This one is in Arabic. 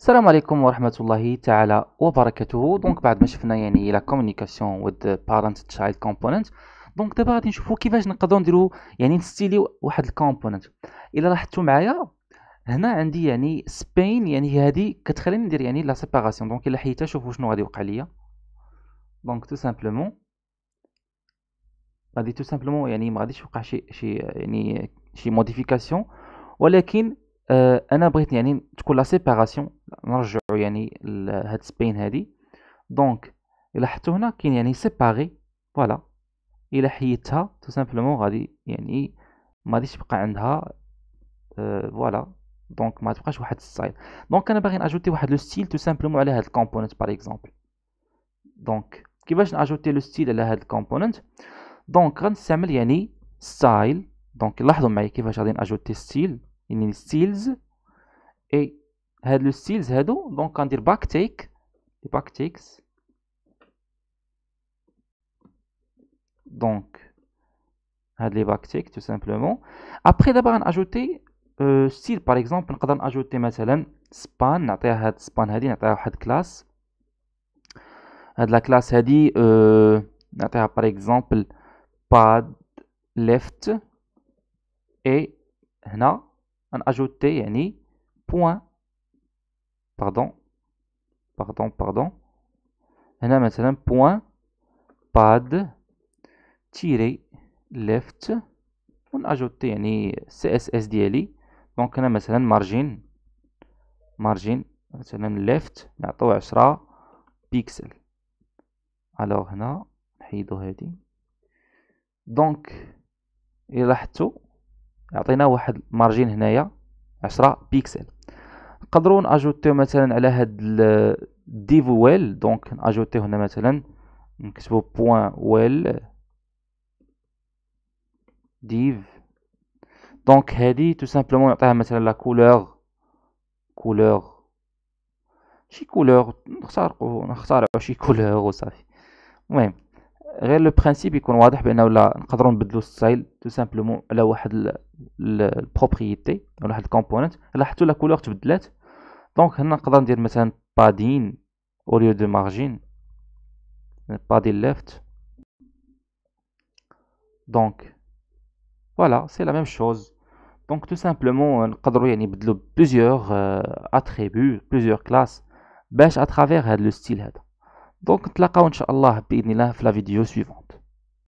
السلام عليكم ورحمه الله تعالى وبركاته دونك بعد ما شفنا يعني لا كومونيكاسيون وذ بارنت تشايلد كومبوننت دونك دابا غادي نشوفوا كيفاش نقدروا نديروا يعني نستيليو واحد الكومبوننت الا لاحظتوا معايا هنا عندي يعني سبين يعني هادي كتخليني ندير يعني لا سيباراسيون دونك الا حيتها شوفوا شنو غادي يوقع ليا دونك تو سامبلومون غادي تو سامبلومون يعني ما غاديش يوقع شي شي يعني شي موديفيكاسيون ولكن آه، انا بغيت يعني تكون لا سيباراسيون نرجعوا يعني لهاد سبين هادي دونك الى حطو هنا كاين يعني سيباري فوالا الا حيدتها تو سامبلومون غادي يعني ما غاديش تبقى عندها آه، فوالا دونك ما تبقاش واحد ستايل دونك انا باغي ناجوتي واحد لو ستيل تو سامبلومون على هاد الكومبوننت باغ اكزومبل دونك كيفاش ناجوتي لو ستيل على هاد الكومبوننت دونك غنستعمل يعني ستايل دونك لاحظوا معايا كيفاش غادي ناجوتي ستيل Il y a les style et le style est donc on dit les backticks donc les les tout simplement après d'abord on euh, style par exemple on ajoute ajouter, span on a dit span span on euh, on on left et غنأجوتي يعني بوان باردون باردون باردون هنا مثلا بوان باد تيري ليفت ونأجوتي يعني سي اس اس ديالي دونك هنا مثلا مارجين مارجين مثلا ليفت نعطوه عشرة بيكسل الوغ هنا نحيدو هادي دونك الا لاحظتو يعطينا واحد مارجين هنايا عشرة بيكسل نقدروا ناجوتيو مثلا على هاد ويل دونك ناجوتيو هنا مثلا نكتبو بوان ويل ديف دونك هادي تو سامبلومون نعطيها مثلا لا كولور كولور شي كولور نختار نختار شي كولور وصافي المهم غير لو برانسيب يكون واضح بانه لا نقدروا نبدلو ستايل تو سامبلومون على واحد البروبريتي ولا واحد الكومبوننت لاحظتوا لا كولور تبدلات دونك هنا نقدر ندير مثلا بادين اوليو دو مارجين بادي ليفت دونك فوالا سي لا ميم شوز دونك تو سامبلومون نقدروا يعني نبدلو بليزيور اتريبيو بليزيور كلاس باش اترافير هاد لو ستيل هذا دونك نتلاقاو ان شاء الله باذن الله في لا فيديو سويفونت